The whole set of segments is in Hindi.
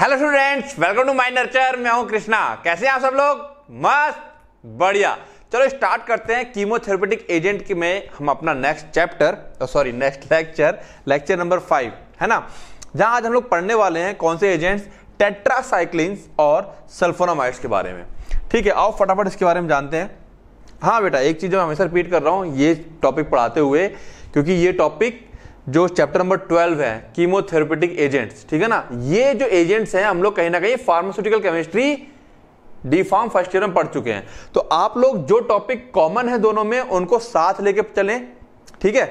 Hello students welcome to my nurture मैं हूं कृष्णा कैसे हैं आप सब लोग मस्त बढ़िया चलो स्टार्ट करते हैं कीमोथेरेपेटिक एजेंट की में हम अपना next chapter sorry next lecture lecture number five है ना जहां आज हम लोग पढ़ने वाले हैं कौन से एजेंट्स टेट्रासाइक्लिन्स और सल्फोनामाइड्स के बारे में ठीक है आओ फटाफट इसके बारे में जानते हैं हाँ बेटा एक चीज़ मैं हमेशा रिपीट कर रहा हूँ ये टॉपिक पढ़ाते हुए क्योंकि ये टॉपिक जो चैप्टर नंबर ट्वेल्व है कीमोथेरेपेटिक एजेंट्स ठीक है ना ये जो एजेंट्स हैं हम लोग कहीं ना कहीं pharmaceutical chemistry D pharm first year में पढ़ चुके हैं तो आप लोग जो टॉपिक कॉमन है दोनों में उनको साथ लेके चलें ठीक है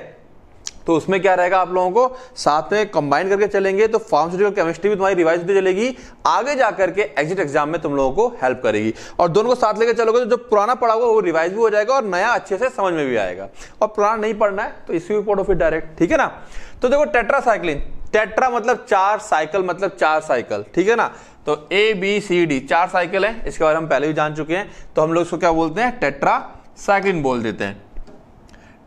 तो उसमें क्या रहेगा आप लोगों को साथ में कंबाइन करके चलेंगे तो फार्मास्यूटिकल केमिस्ट्री भी तुम्हारी रिवाइज होती चलेगी आगे जा करके एग्जिट एग्जाम में तुम लोगों को हेल्प करेगी और दोनों को साथ लेकर चलोगे तो जो पुराना पढ़ा हुआ वो रिवाइज भी हो जाएगा और नया अच्छे से समझ में भी आएगा और पुराना नहीं पढ़ना है तो इसी भी पढ़ो फिर डायरेक्ट ठीक है ना तो देखो टेट्रासाइक्लिन टेट्रा मतलब चार साइकिल मतलब चार साइकिल ठीक है ना तो ए बी सी डी चार साइकिल है इसके बारे में पहले भी जान चुके हैं तो हम लोग इसको क्या बोलते हैं टेट्रा साइक्लिन बोल देते हैं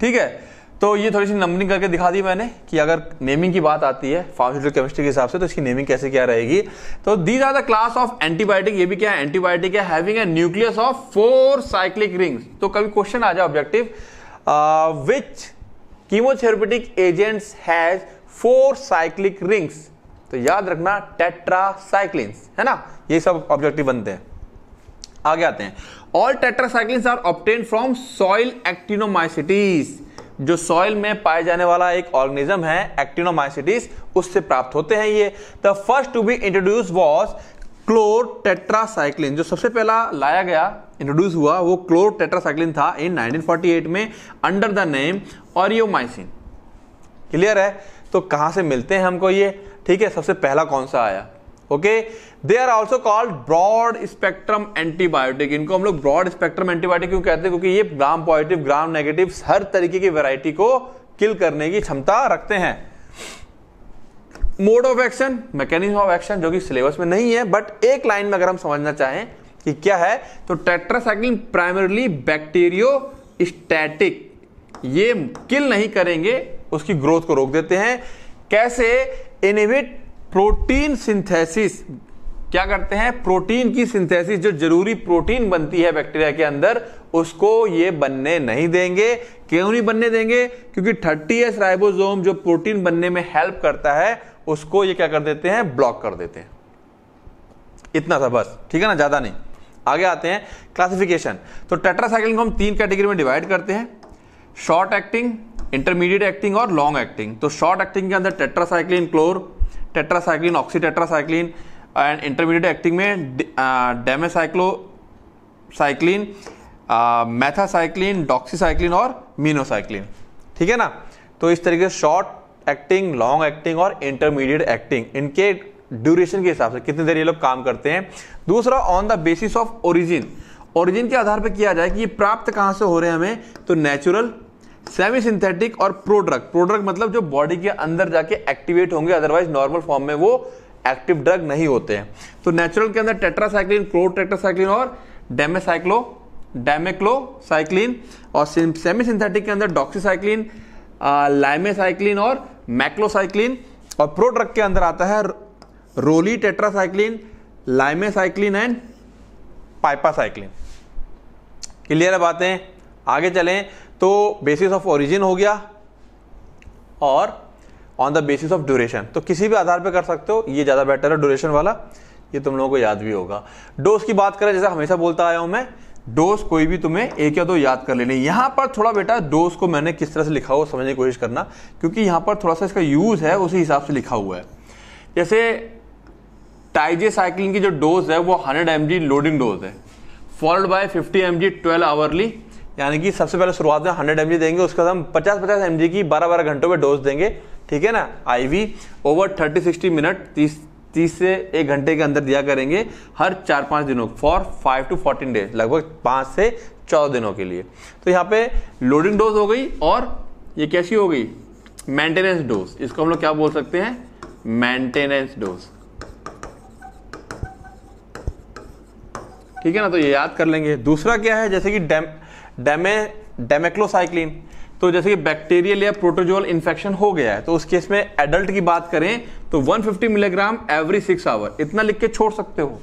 ठीक है तो ये थोड़ी सी नंबरिंग करके दिखा दी मैंने कि अगर नेमिंग की बात आती है फार्मास्यूटिकल केमिस्ट्री के हिसाब से तो इसकी नेमिंग कैसे क्या रहेगी तो these are the class of antibiotic ये भी क्या है एंटीबायोटिक है having a nucleus of four cyclic rings तो कभी क्वेश्चन आ जाए objective which chemotherapeutic agents has four cyclic rings तो याद रखना टेट्रासाइक्लिन्स है ना ये सब ऑब्जेक्टिव बनते हैं आगे आते हैं all tetracyclines are obtained from soil actinomycetes जो सॉइल में पाए जाने वाला एक ऑर्गेनिज्म है एक्टिनोमाइसिटिस उससे प्राप्त होते हैं ये the first to be introduce was chlortetracycline जो सबसे पहला लाया गया इंट्रोड्यूस हुआ वो क्लोर टेट्रासाइक्लिन था इन 1948 में under the name aureomycin clear है तो कहां से मिलते हैं हमको ये ठीक है सबसे पहला कौन सा आया okay they are also called broad spectrum antibiotic इनको हम लोग ब्रॉड स्पेक्ट्रम एंटीबायोटिक क्यों कहते हैं क्योंकि ये ग्राम पॉजिटिव ग्राम नेगेटिव हर तरीके की वेराइटी को किल करने की क्षमता रखते हैं mode of action mechanism of action जो कि सिलेबस में नहीं है बट एक लाइन में अगर हम समझना चाहें कि क्या है तो टेट्रासाइक्लिन प्राइमरली बैक्टीरियो स्टैटिक ये किल नहीं करेंगे उसकी ग्रोथ को रोक देते हैं कैसे इनिबिट प्रोटीन सिंथेसिस क्या करते हैं प्रोटीन की सिंथेसिस जो जरूरी प्रोटीन बनती है बैक्टीरिया के अंदर उसको ये बनने नहीं देंगे क्यों नहीं बनने देंगे क्योंकि थर्टी एस राइबोजोम जो प्रोटीन बनने में हेल्प करता है उसको ये क्या कर देते हैं ब्लॉक कर देते हैं इतना था बस ठीक है ना ज्यादा नहीं आगे आते हैं क्लासिफिकेशन तो टेट्रासाइक्लिन को हम तीन कैटेगरी में डिवाइड करते हैं शॉर्ट एक्टिंग इंटरमीडिएट एक्टिंग और लॉन्ग एक्टिंग तो शॉर्ट एक्टिंग के अंदर tetracycline chlortetracycline oxytetracycline and intermediate acting में डेमेसाइक्लो साइक्लिन मैथासाइक्लिन डॉक्सीसाइक्लिन और मीनोसाइक्लिन ठीक है ना तो इस तरीके से शॉर्ट एक्टिंग लॉन्ग एक्टिंग और इंटरमीडिएट एक्टिंग इनके ड्यूरेशन के हिसाब से कितनी देर ये लोग काम करते हैं दूसरा on the basis of origin origin के आधार पर किया जाए कि ये प्राप्त कहां से हो रहे हैं हमें तो नेचुरल सेमी सिंथेटिक और प्रोड्रग प्रोड्रग मतलब जो बॉडी के अंदर जाके एक्टिवेट होंगे अदरवाइज नॉर्मल फॉर्म में वो एक्टिव ड्रग नहीं होते हैं तो नेचुरल के अंदर टेट्रासाइक्लिन क्लोर टेट्रासाइक्लिन और डेमेसाइक्लो डेमेक्लोसाइक्लिन और सेमी सिंथेटिक के अंदर डॉक्सीसाइक्लिन लाइमेसाइक्लिन और मैक्लोसाइक्लिन और प्रोड्रग के अंदर आता है rolitetracycline lymecycline and pipacycline clear है बातें आगे चलें तो बेसिस ऑफ ओरिजिन हो गया और on the basis of duration तो किसी भी आधार पे कर सकते हो ये ज़्यादा बेटर है ड्यूरेशन वाला ये तुम लोगों को याद भी होगा डोज की बात करें जैसे हमेशा बोलता आया हूं मैं डोज कोई भी तुम्हें एक या दो याद कर लेने यहां पर थोड़ा बेटा डोज को मैंने किस तरह से लिखा हुआ समझने की कोशिश करना क्योंकि यहां पर थोड़ा सा इसका यूज़ है उसी हिसाब से लिखा हुआ है जैसे टाइजे साइकिलिंग की जो डोज है वो हंड्रेड एम लोडिंग डोज है followed by fifty M G twelve hourly यानी कि सबसे पहले शुरुआत में हंड्रेड एम देंगे उसके बाद हम पचास पचास एम की बारह बारह घंटों में डोज देंगे ठीक है ना IV over thirty sixty minute तीस तीस से एक घंटे के अंदर दिया करेंगे हर चार पाँच दिनों for five to fourteen days लगभग पाँच से चौदह दिनों के लिए तो यहाँ पे लोडिंग डोज हो गई और ये कैसी हो गई मेंटेनेंस डोज इसको हम लोग क्या बोल सकते हैं मेंटेनेंस डोज ठीक है ना तो ये याद कर लेंगे दूसरा क्या है जैसे कि डैम डेमे डेमेक्लोसाइक्लिन तो जैसे कि बैक्टीरियल या प्रोटोजोअल इन्फेक्शन हो गया है तो उस केस में एडल्ट की बात करें तो 150 मिलीग्राम एवरी सिक्स आवर इतना लिख के छोड़ सकते हो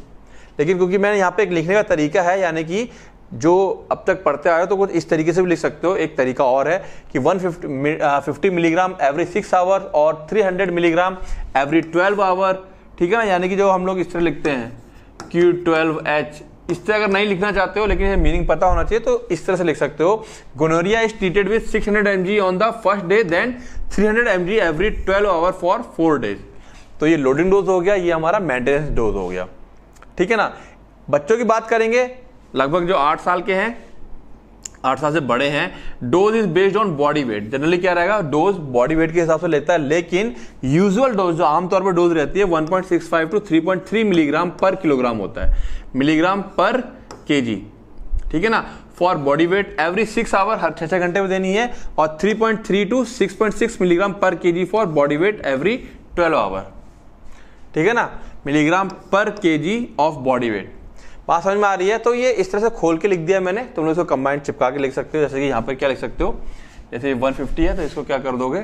लेकिन क्योंकि मैंने यहाँ पे एक लिखने का तरीका है यानी कि जो अब तक पढ़ते आए हो तो कुछ इस तरीके से भी लिख सकते हो एक तरीका और है कि 150 fifty milligram every six hour और 300 मिलीग्राम एवरी ट्वेल्व आवर ठीक है ना यानी कि जो हम लोग इस तरह लिखते हैं क्यू ट्वेल्व एच इससे अगर नहीं लिखना चाहते हो लेकिन मीनिंग पता होना चाहिए तो इस तरह से लिख सकते हो gonorrhoea is treated with 600 hundred on the first day then 300 hundred M every twelve hour for four days तो ये लोडिंग डोज हो गया ये हमारा मेंटेनेंस डोज हो गया ठीक है ना बच्चों की बात करेंगे लगभग जो आठ साल के हैं आठ साल से बड़े हैं dose is based on body weight generally क्या रहेगा डोज बॉडी वेट के हिसाब से लेता है लेकिन यूजुअल डोज जो आमतौर पर डोज रहती है 1.65 टू 3.3 मिलीग्राम पर किलोग्राम होता है मिलीग्राम पर के ठीक है ना for body weight every six hour हर छह घंटे में देनी है और 3.3 to 6.6 milligram per KG for body weight every twelve hour ठीक है ना मिलीग्राम पर के ऑफ बॉडी वेट बात समझ में आ रही है तो ये इस तरह से खोल के लिख दिया मैंने तुम लोग इसको कंबाइंड चिपका के लिख सकते हो जैसे कि यहाँ पर क्या लिख सकते हो जैसे वन फिफ्टी है तो इसको क्या कर दोगे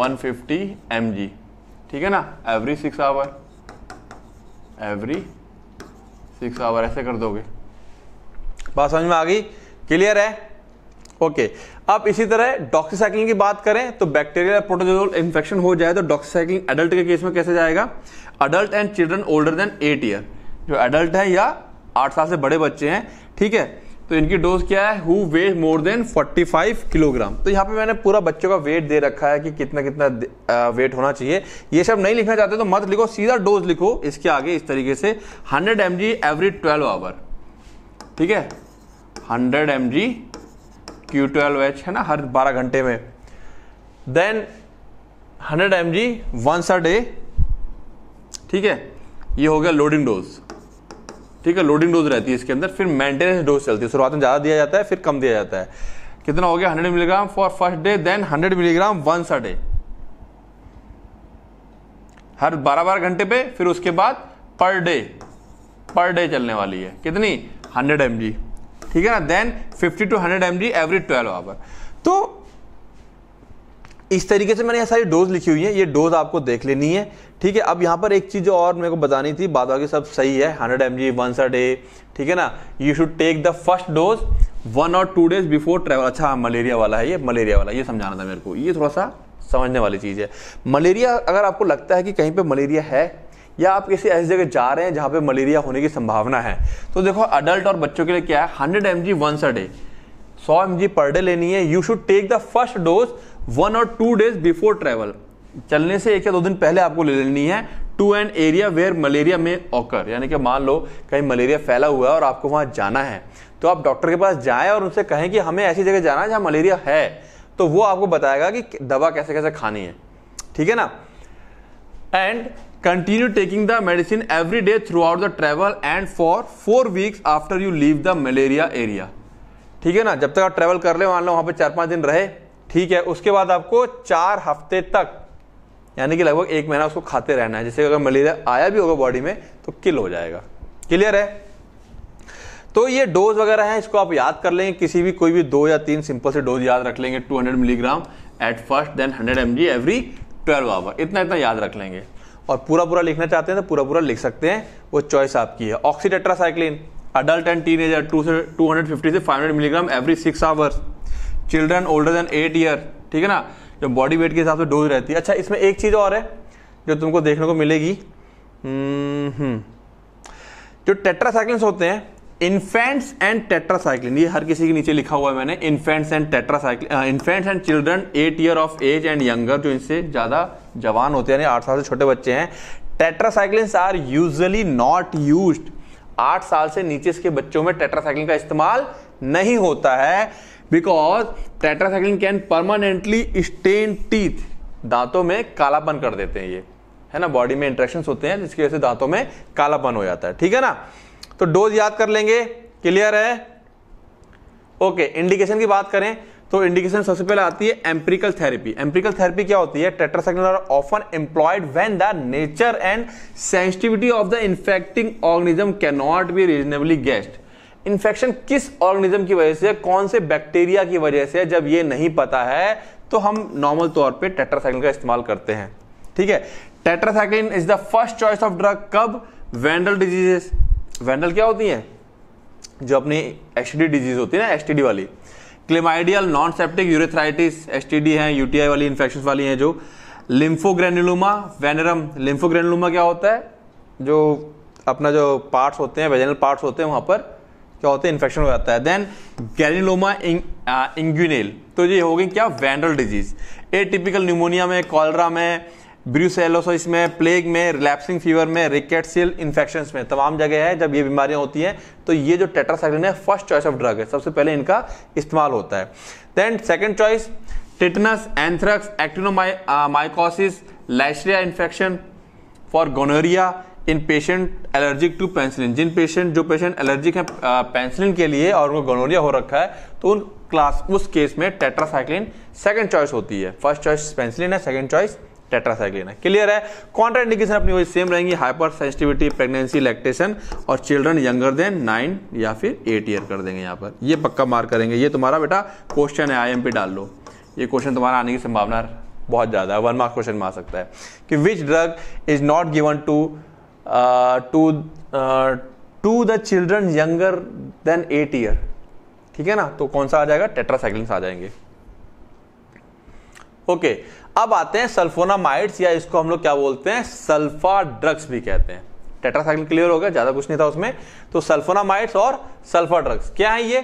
वन फिफ्टी एम जी ठीक है ना every six hour every six hour ऐसे कर दोगे बात समझ में आ गई क्लियर है ओके अब इसी तरह डॉक्सीसाइक्लिन की बात करें तो बैक्टीरियल प्रोटोजोल इन्फेक्शन हो जाए तो डॉक्सीसाइक्लिन एडल्ट के केस में कैसे जाएगा adult and children older than eight year जो एडल्ट है या आठ साल से बड़े बच्चे हैं ठीक है तो इनकी डोज क्या है who weigh more than 45 kilogram तो यहाँ पे मैंने पूरा बच्चों का वेट दे रखा है कि कितना कितना वेट होना चाहिए ये सब नहीं लिखना चाहते तो मत लिखो सीधा डोज लिखो इसके आगे इस तरीके से 100 एम एवरी 12 आवर ठीक है 100 एम क्यू ट्वेल्व एच है ना हर बारह घंटे में then hundred M G once a day ठीक है ये हो गया लोडिंग डोज ठीक है लोडिंग डोज रहती है इसके अंदर फिर मेंटेनेंस डोज चलती है शुरुआत में ज़्यादा दिया जाता है फिर कम दिया जाता है कितना हो गया hundred milligram for first day then hundred milligram once a day हर बारह बारह घंटे पे फिर उसके बाद पर डे पर डे चलने वाली है कितनी हंड्रेड एम जी ठीक है ना then 50 to 100 M every 12 hour तो इस तरीके से मैंने ये सारी डोज लिखी हुई है ये डोज आपको देख लेनी है ठीक है अब यहाँ पर एक चीज़ जो और मेरे को बतानी थी बाद बाकी सब सही है 100 एम जी वन सर डे ठीक है ना you should take the first dose one और टू डेज बिफोर ट्रेवल अच्छा मलेरिया हाँ, वाला है ये मलेरिया वाला ये समझाना था मेरे को ये थोड़ा सा समझने वाली चीज़ है मलेरिया अगर आपको लगता है कि कहीं पे मलेरिया है या आप किसी ऐसी जगह जा रहे हैं जहां पे मलेरिया होने की संभावना है तो देखो अडल्ट और बच्चों के लिए क्या है hundred M G once a day सौ एम जी पर डे लेनी है you should take the first dose one और टू डेज बिफोर ट्रेवल चलने से एक या दो दिन पहले आपको ले लेनी है to an area where malaria may occur यानी कि मान लो कहीं मलेरिया फैला हुआ है और आपको वहां जाना है तो आप डॉक्टर के पास जाएं और उनसे कहें कि हमें ऐसी जगह जाना है जहां मलेरिया है तो वो आपको बताएगा कि दवा कैसे कैसे खानी है ठीक है ना and continue taking the medicine every day throughout the travel and for four weeks after you leave the malaria area ठीक है ना जब तक आप ट्रेवल कर ले मान लो वहां पर चार पांच दिन रहे ठीक है उसके बाद आपको चार हफ्ते तक यानी कि लगभग एक महीना उसको खाते रहना है जैसे अगर मलेरिया आया भी होगा बॉडी में तो किल हो जाएगा क्लियर है तो ये डोज वगैरह है इसको आप याद कर लेंगे किसी भी कोई भी दो या तीन सिंपल से डोज याद रख लेंगे 200 milligram at first then 100 M every 12 hour इतना इतना याद रख लेंगे और पूरा पूरा लिखना चाहते हैं तो पूरा पूरा लिख सकते हैं वो चॉइस आपकी है oxytetracycline adult and teenager two से टू हंड्रेड फिफ्टी से five hundred milligram every six hours children older than eight year ठीक है ना जो बॉडी वेट के हिसाब से डोज रहती है अच्छा इसमें एक चीज़ और है जो तुमको देखने को मिलेगी हम्म, हम्म। जो टेट्रासाइक्लिन होते हैं इन्फेंट्स एंड टेट्रासाइक्लिन ये हर किसी के नीचे लिखा हुआ है मैंने infants and tetracycline infants and children eight year of age and younger जो इनसे ज़्यादा जवान होते हैं आठ साल से छोटे बच्चे हैं tetracycline are usually not use आठ साल से नीचे इसके बच्चों में टेट्रासाइक्लिन का इस्तेमाल नहीं होता है because tetracycline can permanently stain teeth दांतों में कालापन कर देते हैं ये है ना बॉडी में इंट्रेक्शन होते हैं जिसकी वजह से दांतों में कालापन हो जाता है ठीक है ना तो डोज याद कर लेंगे क्लियर है ओके इंडिकेशन की बात करें तो इंडिकेशन सबसे पहले आती है एम्प्रिकल थेरेपी एम्प्रिकल थेरेपी क्या होती है tetracycline are often employed when the nature and sensitivity of the infecting organism can not be reasonably guessed infection किस ऑर्गेनिज्म की वजह से कौन से बैक्टीरिया की वजह से जब ये नहीं पता है तो हम नॉर्मल तौर पे टेट्रासाइक्लिन का इस्तेमाल करते हैं ठीक है tetracycline is the first choice of drug कब वेंडल डिजीजेस वेंडल क्या होती है जो अपनी एच डिजीज होती है ना एच वाली chlamydial non septic T D है यूटीआई वाली इन्फेक्शन वाली है जो लिम्फोग्रेनुलोमा वेनरम लिम्फोग्रेनुलोमा क्या होता है जो अपना जो पार्ट्स होते हैं वेजनल पार्ट्स होते हैं वहाँ पर क्या होते हैं इन्फेक्शन हो जाता है देन गैलिनोमा इंग्यूनेल तो ये हो गई क्या venereal disease atypical pneumonia में कॉलरा में ब्रूसेलोसिस में प्लेग में रिलैप्सिंग फीवर में रिकेटसियल इन्फेक्शन में तमाम जगह है जब ये बीमारियां होती हैं तो ये जो टेट्रासाइक्लिन है फर्स्ट चॉइस ऑफ ड्रग है सबसे पहले इनका इस्तेमाल होता है then second choice tetanus anthrax actinomycosis listeria infection for gonorrhoea in patient allergic to penicillin जिन पेशेंट जो पेशेंट एलर्जिक हैं पेंसिलिन के लिए और उनको गोनोरिया हो रखा है तो उन क्लास उस केस में टेट्रासाइक्लिन सेकेंड चॉइस होती है फर्स्ट चॉइस पेंसिलिन है सेकेंड चॉइस टेट्रासाइक्लिन है क्लियर है इंडिकेशन अपनी वही सेम रहेंगी हाइपर सेंसिटिविटी प्रेगनेंसी लैक्टेशन और चिल्ड्रन यंगर देन नाइन या फिर एट ईयर कर देंगे यहाँ पर ये पक्का मार्क करेंगे ये तुम्हारा बेटा क्वेश्चन है आई डाल लो ये क्वेश्चन तुम्हारा आने की संभावना बहुत ज़्यादा है वन मार्क क्वेश्चन में आ सकता है कि which drug is not given to to to the children younger than eight year ठीक है ना तो कौन सा आ जाएगा टेट्रासाइक्लिन आ जाएंगे ओके अब आते हैं सल्फोनामाइड्स या इसको हम लोग क्या बोलते हैं सल्फा ड्रग्स भी कहते हैं टेट्रासाइकिल क्लियर हो गया ज्यादा कुछ नहीं था उसमें तो सल्फोनामाइड्स और सल्फा ड्रग्स क्या है ये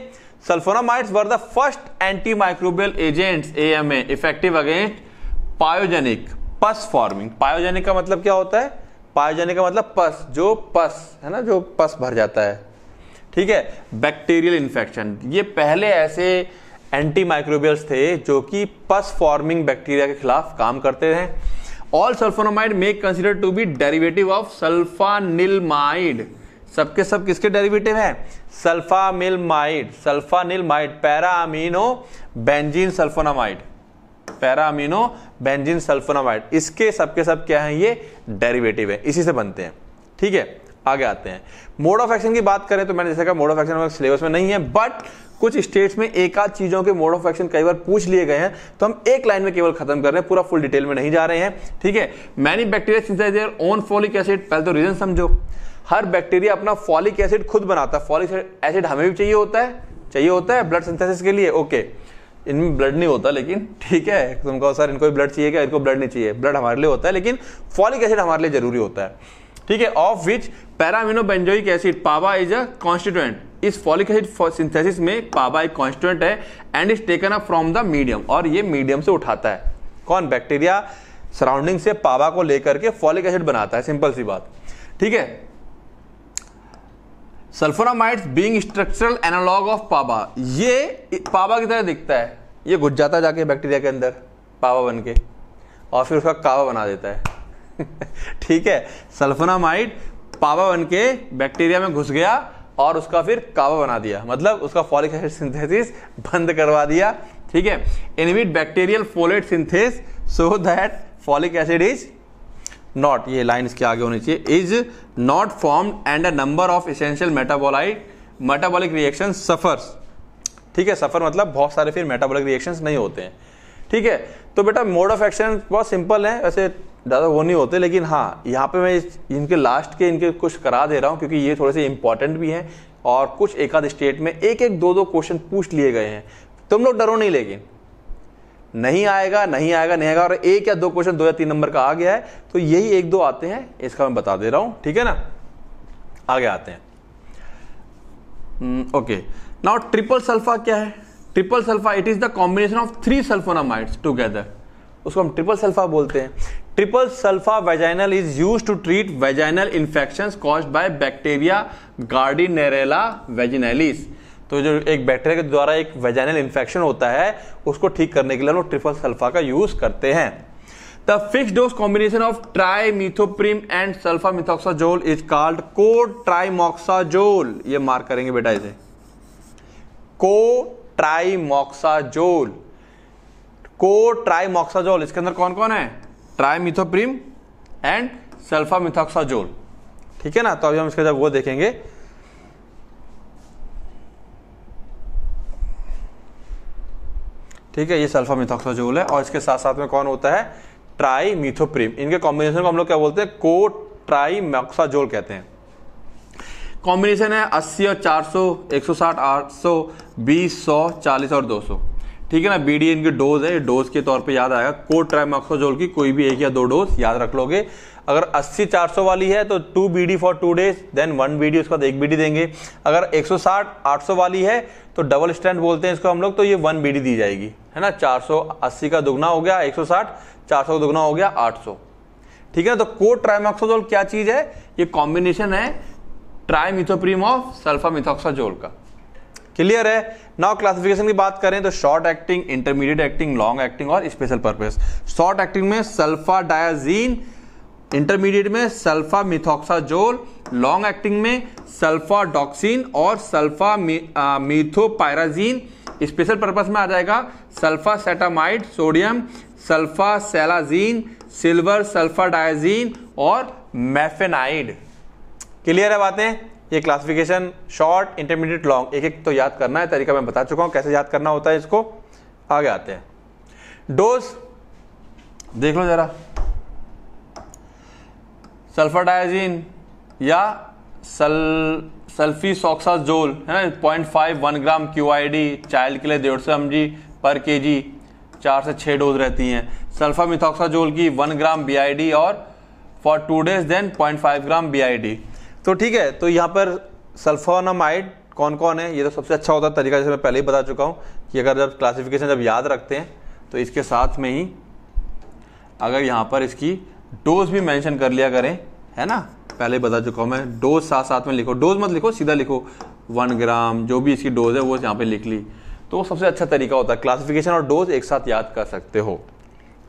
sulphonamides were the first antimicrobial agents AMA effective against pyogenic pus forming pyogenic का मतलब क्या होता है पायोजेनिक का मतलब पस जो पस है ना जो पस भर जाता है ठीक है बैक्टीरियल इन्फेक्शन ये पहले ऐसे एंटी माइक्रोबियल्स थे जो कि पस फॉर्मिंग बैक्टीरिया के खिलाफ काम करते हैं all sulphonamide may considered to be derivative of sulphanilamide सबके सब किसके डेरिवेटिव है sulphamilamide sulphanilamide amino benzene sulphonamide para amino benzene sulphonamide इसके सबके सब क्या है ये डेरिवेटिव है इसी से बनते हैं ठीक है आगे आते हैं मोड ऑफ एक्शन की बात करें तो मैंने जैसे कहा मोड ऑफ एक्शन सिलेबस में नहीं है बट कुछ स्टेट्स में एक आध चीजों के मोड ऑफ एक्शन कई बार पूछ लिए गए हैं तो हम एक लाइन में केवल खत्म कर रहे हैं पूरा फुल डिटेल में नहीं जा रहे हैं ठीक है many bacteria own folic acid पहले तो रीजन समझो हर बैक्टीरिया अपना फॉलिक एसिड खुद बनाता है फॉलिक एसिड हमें भी चाहिए होता है चाहिए होता है ब्लड सिंथेसिस के लिए ओके इनमें ब्लड नहीं होता लेकिन ठीक है तुम कहो सर इनको भी ब्लड चाहिए क्या इनको ब्लड नहीं चाहिए ब्लड हमारे लिए होता है लेकिन फॉलिक एसिड हमारे लिए जरूरी होता है ठीक है of which paraaminobenzoic acid PABA is a constituent इस फॉलिक एसिड सिंथेसिस में पावा एक कॉन्स्टिट्यूएंट है and is taken up from the medium और ये मीडियम से उठाता है कौन बैक्टीरिया सराउंडिंग से पावा को लेकर के फॉलिक एसिड बनाता है सिंपल सी बात ठीक है sulphonamides being structural analogue of PABA ये पावा की तरह दिखता है ये घुस जाता है जाके बैक्टीरिया के अंदर पावा बन के और फिर उसका कावा बना देता है ठीक है सल्फोनामाइड पावा बन के बैक्टीरिया में घुस गया और उसका फिर कावा बना दिया मतलब उसका फॉलिक एसिड सिंथेसिस बंद करवा दिया ठीक है inhibit bacterial folate synthase so that folic acid is not ये लाइन इसके आगे होनी चाहिए is not form and a number of essential metabolite metabolic reaction suffers ठीक है सफर मतलब बहुत सारे फिर मेटाबॉलिक रिएक्शंस नहीं होते हैं ठीक है तो बेटा मोड ऑफ एक्शन बहुत सिंपल है वैसे ज़्यादा वो नहीं होते लेकिन हाँ यहाँ पे मैं इनके लास्ट के इनके कुछ करा दे रहा हूँ क्योंकि ये थोड़े से इंपॉर्टेंट भी हैं और कुछ एक आध स्टेट में एक एक दो दो क्वेश्चन पूछ लिए गए हैं तुम लोग डरो नहीं लेकिन नहीं आएगा नहीं आएगा नहीं आएगा और एक या दो क्वेश्चन दो या तीन नंबर का आ गया है तो यही एक दो आते हैं इसका मैं बता दे रहा हूं ठीक है ना आगे आते हैं ओके नाउ ट्रिपल सल्फा क्या है triple sulpha it is the combination of three sulphonamides together उसको हम ट्रिपल सल्फा बोलते हैं triple sulpha vaginal is use to treat vaginal infection cause by bacteria gardnerella vaginalis तो जो एक बैक्टीरिया के द्वारा एक वेजाइनल इन्फेक्शन होता है उसको ठीक करने के लिए लोग ट्रिपल सल्फा का यूज करते हैं the fix The fixed dose combination of trimethoprim and sulfamethoxazole is called cotrimoxazole. ये मार्क करेंगे बेटा इसे को ट्राइमोक्साजोल को ट्राइमोक्साजोल इसके अंदर कौन कौन है ट्राइमिथोप्रीम एंड सल्फामिथोक्साजोल ठीक है ना तो अभी हम इसके जब वो देखेंगे ठीक है ये सल्फामिथोक्साजोल है और इसके साथ साथ में कौन होता है ट्राई मिथोप्रीम इनके कॉम्बिनेशन को हम लोग क्या बोलते हैं को ट्राईमोक्साजोल कहते हैं कॉम्बिनेशन है अस्सी और चार सौ एक सौ साठ आठ सौ बीस सौ चालीस और दो सौ ठीक है ना बी डी इनकी डोज है डोज के तौर पे याद आएगा को ट्राइमोक्सोजोल की कोई भी एक या दो डोज याद रख लोगे अगर 80 400 वाली है तो two B D for two days then one B D उसके बाद एक बी डी देंगे अगर 160 800 वाली है तो डबल स्टैंड बोलते हैं इसको हम लोग तो ये वन बी डी दी जाएगी है ना 480 का दुगना हो गया 160 400 का दुगना हो गया 800 ठीक है ना तो को ट्राइमोक्सोजोल क्या चीज़ है ये कॉम्बिनेशन है trimethoprim of sulphamethoxazole का क्लियर है नाउ क्लासिफिकेशन की बात करें तो short acting intermediate acting long acting और स्पेशल पर्पस शॉर्ट एक्टिंग में सल्फा डायाजीन इंटरमीडिएट में सल्फा मिथोक्साजोल लॉन्ग एक्टिंग में सल्फा डॉक्सिन और सल्फा मिथोपायराजीन स्पेशल पर्पस में आ जाएगा sulphacetamide sodium sulphasalazine silver sulphadiazine और मैफेनाइड क्लियर है बातें ये क्लासिफिकेशन शॉर्ट इंटरमीडिएट लॉन्ग एक एक तो याद करना है तरीका मैं बता चुका हूँ कैसे याद करना होता है इसको आगे आते हैं डोज देख लो जरा सल्फर डायजीन या सल जोल है ना point five one gram Q I D child के लिए डेढ़ सौ एम जी पर के जी चार से छः डोज रहती हैं सल्फा जोल की one gram B I D और for two days then point five gram B I D तो ठीक है तो यहाँ पर सल्फोनामाइड कौन कौन है ये तो सबसे अच्छा होता तरीका जैसे मैं पहले ही बता चुका हूँ कि अगर जब क्लासिफिकेशन जब याद रखते हैं तो इसके साथ में ही अगर यहाँ पर इसकी डोज भी मेंशन कर लिया करें है ना पहले बता चुका हूँ मैं डोज साथ साथ में लिखो डोज मत लिखो सीधा लिखो वन ग्राम जो भी इसकी डोज है वो यहाँ पर लिख ली तो वो सबसे अच्छा तरीका होता है क्लासिफिकेशन और डोज एक साथ याद कर सकते हो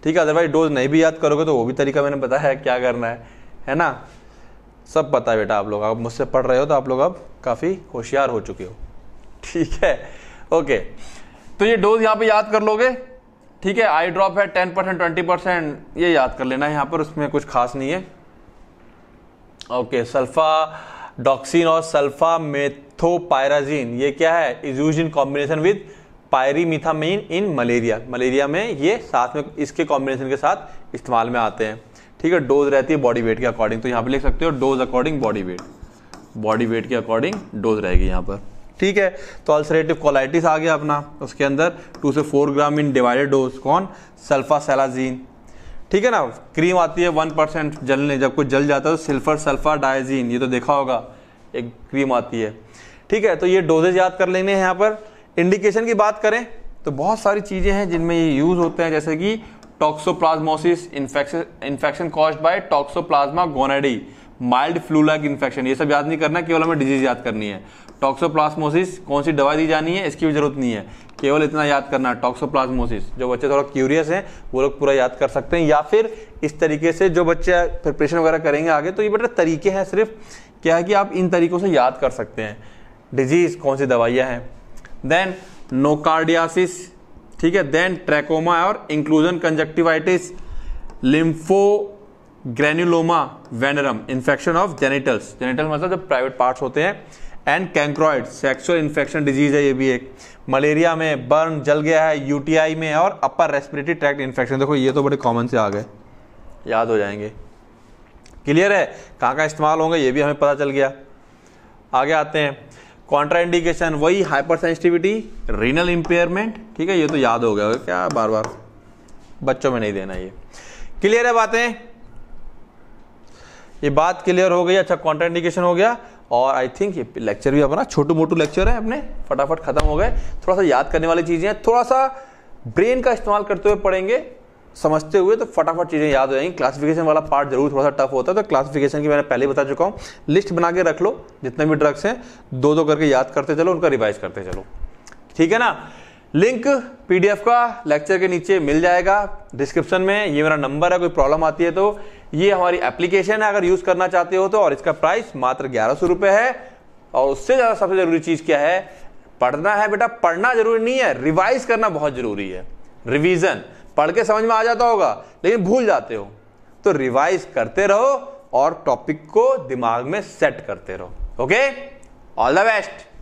ठीक है अदरवाइज डोज नहीं भी याद करोगे तो वो भी तरीका मैंने बताया है क्या करना है है ना सब पता है बेटा आप लोग आप मुझसे पढ़ रहे हो तो आप लोग अब काफ़ी होशियार हो चुके हो ठीक है ओके तो ये डोज यहाँ पे याद कर लोगे ठीक है आई ड्रॉप है टेन परसेंट ट्वेंटी परसेंट ये याद कर लेना है यहाँ पर उसमें कुछ खास नहीं है ओके सल्फा डॉक्सिन और सल्फा मेथोपायराजीन ये क्या है is use in combination with pyrimethamine in malaria malaria में ये साथ में इसके कॉम्बिनेशन के साथ इस्तेमाल में आते हैं ठीक है डोज रहती है बॉडी वेट के अकॉर्डिंग तो यहाँ पे लिख सकते हो dose according body weight body weight के अकॉर्डिंग डोज रहेगी यहाँ पर ठीक है तो अल्सरेटिव कोलाइटिस आ गया अपना उसके अंदर टू से four gram in divided dose कौन सल्फा सेलाजीन ठीक है ना क्रीम आती है वन परसेंट जलने जब कुछ जल जाता है तो सिल्फर सल्फा डायजीन ये तो देखा होगा एक क्रीम आती है ठीक है तो ये डोजेज याद कर लेने हैं यहाँ पर इंडिकेशन की बात करें तो बहुत सारी चीज़ें हैं जिनमें ये यूज़ होते हैं जैसे कि toxoplasmosis infection caused by toxoplasma gondii mild flu like infection ये सब याद नहीं करना केवल हमें डिजीज याद करनी है टॉक्सोप्लाज्मोसिस कौन सी दवाई दी जानी है इसकी भी जरूरत नहीं है केवल इतना याद करना टॉक्सोप्लाज्मोसिस जो बच्चे थोड़ा क्यूरियस हैं वो लोग पूरा याद कर सकते हैं या फिर इस तरीके से जो बच्चे प्रिपरेशन वगैरह करेंगे आगे तो ये बेटर तरीके हैं सिर्फ क्या है कि आप इन तरीकों से याद कर सकते हैं डिजीज कौन सी दवाइयाँ हैं देन नोकार्डियासिस ठीक है देन ट्रैकोमा और inclusion conjunctivitis lymphogranuloma venereum infection of genitals genital मतलब जो प्राइवेट पार्ट्स होते हैं and chancroid sexual infection disease है ये भी एक मलेरिया में बर्न जल गया है यूटीआई में और अपर रेस्पिरेटरी ट्रैक्ट इन्फेक्शन देखो ये तो बड़े कॉमन से आ गए याद हो जाएंगे क्लियर है कहाँ कहाँ इस्तेमाल होंगे ये भी हमें पता चल गया आगे आते हैं कॉन्ट्राइंडिकेशन वही हाइपर सेंसिटिविटी रीनल इंपेयरमेंट ठीक है ये तो याद हो गया क्या बार बार बच्चों में नहीं देना ये क्लियर है बातें ये बात क्लियर हो गई अच्छा कॉन्ट्राइंडिकेशन हो गया और आई थिंक ये लेक्चर भी अपना छोटू मोटू लेक्चर है अपने फटाफट खत्म हो गए थोड़ा सा याद करने वाली चीज़ें हैं थोड़ा सा ब्रेन का इस्तेमाल करते हुए पढ़ेंगे समझते हुए तो फटाफट चीज़ें याद हो जाएंगी क्लासिफिकेशन वाला पार्ट जरूर थोड़ा सा टफ होता है तो क्लासिफिकेशन की मैंने पहले बता चुका हूँ लिस्ट बना के रख लो जितने भी ड्रग्स हैं दो दो करके याद करते चलो उनका रिवाइज करते चलो ठीक है ना लिंक पीडीएफ का लेक्चर के नीचे मिल जाएगा डिस्क्रिप्शन में ये मेरा नंबर है कोई प्रॉब्लम आती है तो ये हमारी एप्लीकेशन है अगर यूज़ करना चाहते हो तो और इसका प्राइस मात्र ग्यारह सौ रुपये है और उससे ज़्यादा सबसे ज़रूरी चीज़ क्या है पढ़ना है बेटा पढ़ना जरूरी नहीं है रिवाइज करना बहुत ज़रूरी है रिविजन पढ़ के समझ में आ जाता होगा लेकिन भूल जाते हो तो रिवाइज करते रहो और टॉपिक को दिमाग में सेट करते रहो ओके ऑल द बेस्ट